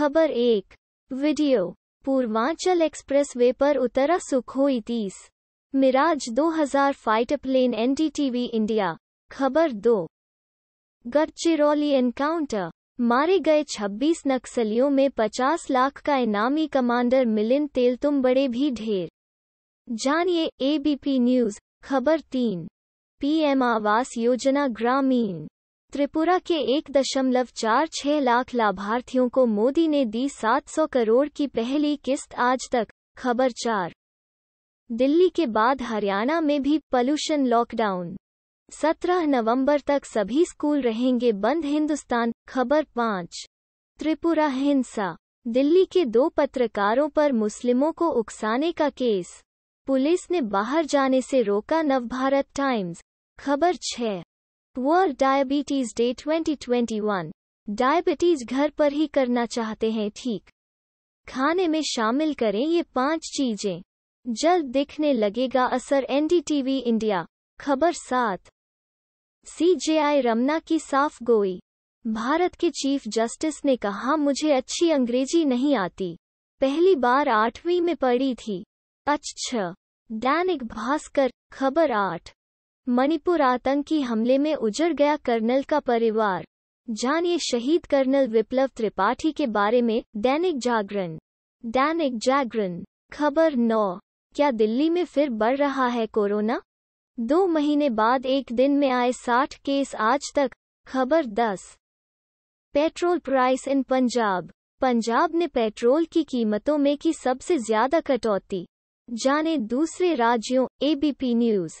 खबर एक video Purvanchal express way पर उतरा सुखोई तीस Mirage 2000 fighter plane NDTV India खबर दो गढ़चिरौली एनकाउंटर मारे गए 26 नक्सलियों में 50 लाख का इनामी कमांडर मिलिन तेल तुम बड़े भी ढेर जानिए एबीपी न्यूज खबर तीन पीएम आवास योजना ग्रामीण त्रिपुरा के एक दशमलव चार छह लाख लाभार्थियों को मोदी ने दी 700 करोड़ की पहली किस्त आज तक खबर चार दिल्ली के बाद हरियाणा में भी पॉल्यूशन लॉकडाउन 17 नवंबर तक सभी स्कूल रहेंगे बंद हिंदुस्तान खबर पाँच त्रिपुरा हिंसा दिल्ली के दो पत्रकारों पर मुस्लिमों को उकसाने का केस पुलिस ने बाहर जाने से रोका नवभारत टाइम्स खबर छः वर्ल्ड डायबिटीज डे 2021 डायबिटीज घर पर ही करना चाहते हैं ठीक खाने में शामिल करें ये पांच चीजें जल्द दिखने लगेगा असर एनडीटीवी इंडिया खबर सात सीजेआई रमना की साफ गोई भारत के चीफ जस्टिस ने कहा मुझे अच्छी अंग्रेजी नहीं आती पहली बार आठवीं में पढ़ी थी अच्छा दैनिक भास्कर खबर आठ मणिपुर आतंकी हमले में उजड़ गया कर्नल का परिवार जानिए शहीद कर्नल विप्लव त्रिपाठी के बारे में दैनिक जागरण दैनिक जागरण खबर नौ क्या दिल्ली में फिर बढ़ रहा है कोरोना दो महीने बाद एक दिन में आए साठ केस आज तक खबर दस petrol price in Punjab Punjab ने पेट्रोल की कीमतों में की सबसे ज्यादा कटौती जाने दूसरे राज्यों एबीपी न्यूज